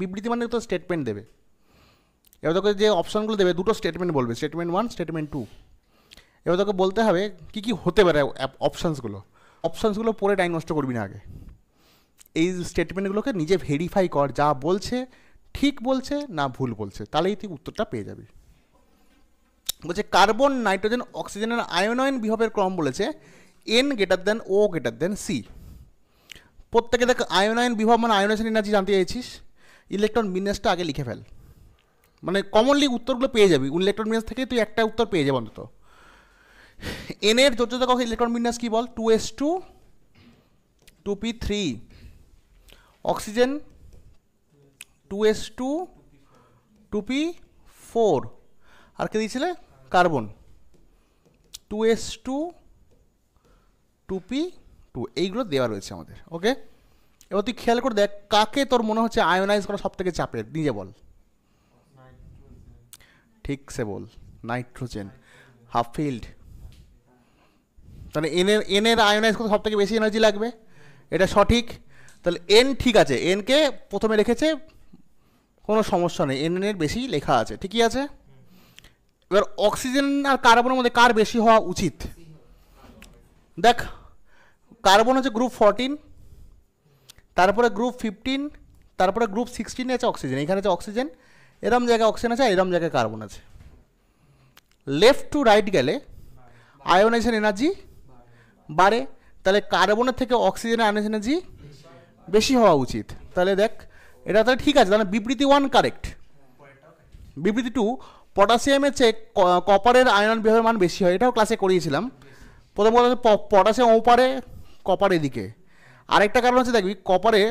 বিবৃতি মানে তো স্টেটমেন্ট দেবে এবার তোকে যে অপশানগুলো দেবে দুটো স্টেটমেন্ট বলবে স্টেটমেন্ট ওয়ান স্টেটমেন্ট টু এবার তোকে বলতে হবে কি কি হতে পারে অপশানসগুলো অপশানসগুলো পরে টাইম নষ্ট করবি না আগে এই স্টেটমেন্টগুলোকে নিজে ভেরিফাই কর যা বলছে ঠিক বলছে না ভুল বলছে তাহলেই তুই উত্তরটা পেয়ে যাবি বলছে কার্বন নাইট্রোজেন অক্সিজেনের আয়নয়ন বিভবের ক্রম বলেছে এন গেটার দেন ও গেটার দেন সি প্রত্যেকে দেখ আয়নয়ন বিভব মানে আয়নাইজেশন এনার্জি জানতে চাইছিস ইলেকট্রন বিন্যাসটা আগে লিখে ফেল মানে কমনলি উত্তরগুলো পেয়ে যাবি ইলেকট্রন বিন্যাস থেকে তুই একটা উত্তর পেয়ে যাবি অন্তত এনের যোজ্যতা কখন ইলেকট্রন বিন্যাস কী বল two s two two p three oxygen two s two two p four আর কে দিয়েছিলে carbon two s two two p two এইগুলো দেওয়া রয়েছে আমাদের ওকে এবার তুই খেয়াল করে দেখ কাকে তোর মনে হচ্ছে আয়োনাইজ করা সব থেকে চাপের নিজে বল ঠিক সে বল নাইট্রোজেন হাফিল্ড তাহলে এনের এনের আয়োনাইজ করতে সব থেকে বেশি এনার্জি লাগবে এটা সঠিক তাহলে এন ঠিক আছে এনকে প্রথমে রেখেছে কোনো সমস্যা নেই এন এর বেশি লেখা আছে ঠিকই আছে এবার অক্সিজেন আর কার্বনের মধ্যে কার বেশি হওয়া উচিত দেখ কার্বন হচ্ছে গ্রুপ ফরটিন তারপরে গ্রুপ ফিফটিন তারপরে গ্রুপ সিক্সটিনে আছে অক্সিজেন এখানে আছে অক্সিজেন এরম জায়গায় অক্সিজেন আছে এরম জায়গায় কার্বন আছে লেফট টু রাইট গেলে আয়োনাইজেন এনার্জি বাড়ে তাহলে কার্বনের থেকে অক্সিজেনের আয়োনাইজ এনার্জি বেশি হওয়া উচিত তাহলে দেখ এটা তাহলে ঠিক আছে তাহলে বিবৃতি ওয়ান কারেক্ট বিবৃতি টু পটাশিয়ামের চেয়ে কপারের আয়ন বিহের মান বেশি হয় এটাও ক্লাসে করিয়েছিলাম প্রথম কথা পটাশিয়াম ওপারে কপার এদিকে আরেকটা কারণ হচ্ছে দেখবি কপারে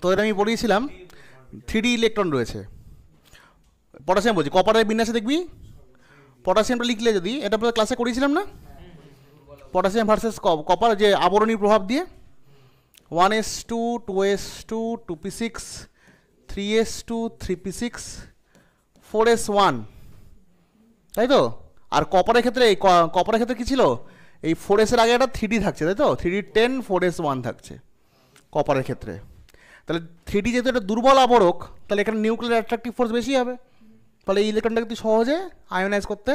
তোদের আমি পড়িয়েছিলাম থ্রি ইলেকট্রন রয়েছে পটাশিয়াম বলছি কপারের বিন্যাসে দেখবি পটাশিয়ামটা লিখলে যদি এটা ক্লাসে করিয়েছিলাম না পটাশিয়াম ভার্সেস কপার যে আবরণীর প্রভাব দিয়ে one s two two s two two p six three s two three p six four s one তাই তো আর কপারের ক্ষেত্রে কপারের ক্ষেত্রে কী ছিল এই ফোর এসের আগে একটা থ্রি থাকছে তাই তো three ten four s one থাকছে কপারের ক্ষেত্রে তাহলে থ্রি যেহেতু একটা দুর্বল আবরক তাহলে এখানে নিউক্লিয়ার অ্যাট্রাকটিভ ফোর্স বেশি হবে ফলে এই ইলেকট্রনটাকে তুই সহজে আয়োনাইজ করতে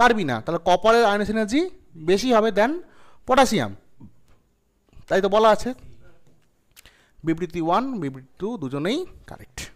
পারবি না তাহলে কপারের আয়োনাইজ এনার্জি বেশি হবে দেন পটাশিয়াম তাই তো বলা আছে বিবৃতি ওয়ান বিবৃতি টু দুজনেই কারেক্ট